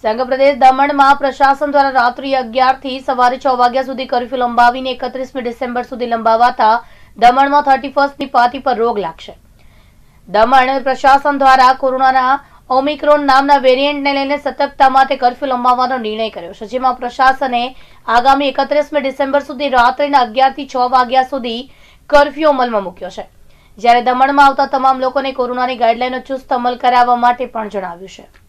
સંઘ પ્રદેશ દમણમાં પ્રશાસન દ્વારા રાત્રિ અગિયારથી સવારે છ વાગ્યા સુધી કર્ફ્યુ લંબાવીને એકત્રીસમી ડિસેમ્બર સુધી લંબાવાતા દમણમાં થર્ટી ફર્સ્ટની પાર્ટી પર રોગ લાગશે દમણ પ્રશાસન દ્વારા કોરોનાના ઓમિક્રોન નામના વેરિયન્ટને લઈને સતર્કતામાં તે કર્ફ્યુ લંબાવવાનો નિર્ણય કર્યો છે જેમાં પ્રશાસને આગામી એકત્રીસમી ડિસેમ્બર સુધી રાત્રિના અગિયારથી છ વાગ્યા સુધી કર્ફ્યુ અમલમાં મૂક્યો છે જ્યારે દમણમાં આવતા તમામ લોકોને કોરોનાની ગાઈડલાઈનનો ચુસ્ત અમલ કરાવવા માટે પણ જણાવ્યું છે